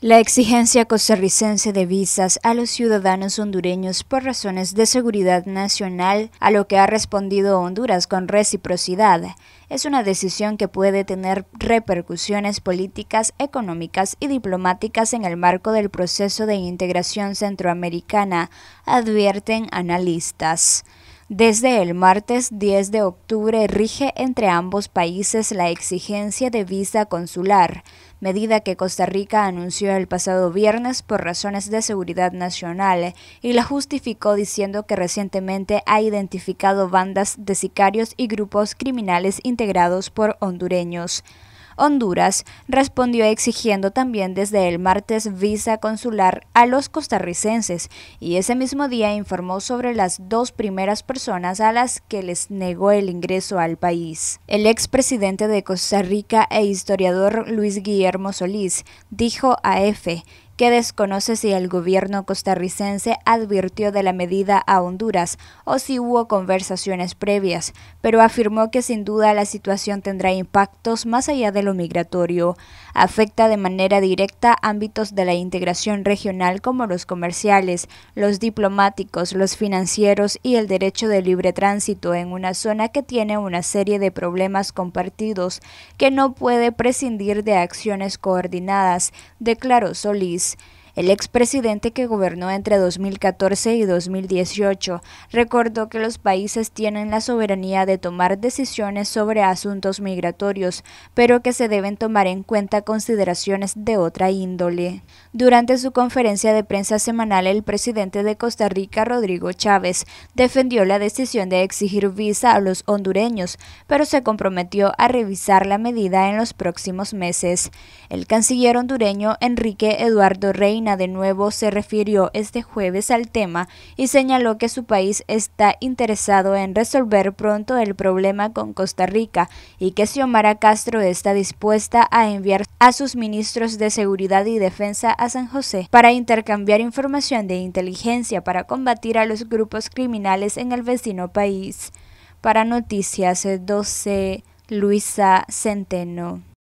La exigencia costarricense de visas a los ciudadanos hondureños por razones de seguridad nacional, a lo que ha respondido Honduras con reciprocidad, es una decisión que puede tener repercusiones políticas, económicas y diplomáticas en el marco del proceso de integración centroamericana, advierten analistas. Desde el martes 10 de octubre rige entre ambos países la exigencia de visa consular, medida que Costa Rica anunció el pasado viernes por razones de seguridad nacional y la justificó diciendo que recientemente ha identificado bandas de sicarios y grupos criminales integrados por hondureños. Honduras respondió exigiendo también desde el martes visa consular a los costarricenses y ese mismo día informó sobre las dos primeras personas a las que les negó el ingreso al país. El expresidente de Costa Rica e historiador Luis Guillermo Solís dijo a EFE que desconoce si el gobierno costarricense advirtió de la medida a Honduras o si hubo conversaciones previas, pero afirmó que sin duda la situación tendrá impactos más allá de lo migratorio. Afecta de manera directa ámbitos de la integración regional como los comerciales, los diplomáticos, los financieros y el derecho de libre tránsito en una zona que tiene una serie de problemas compartidos que no puede prescindir de acciones coordinadas, declaró Solís. Peace. El expresidente que gobernó entre 2014 y 2018 recordó que los países tienen la soberanía de tomar decisiones sobre asuntos migratorios, pero que se deben tomar en cuenta consideraciones de otra índole. Durante su conferencia de prensa semanal, el presidente de Costa Rica, Rodrigo Chávez, defendió la decisión de exigir visa a los hondureños, pero se comprometió a revisar la medida en los próximos meses. El canciller hondureño Enrique Eduardo Reina de nuevo se refirió este jueves al tema y señaló que su país está interesado en resolver pronto el problema con Costa Rica y que Xiomara Castro está dispuesta a enviar a sus ministros de Seguridad y Defensa a San José para intercambiar información de inteligencia para combatir a los grupos criminales en el vecino país. Para Noticias 12, Luisa Centeno.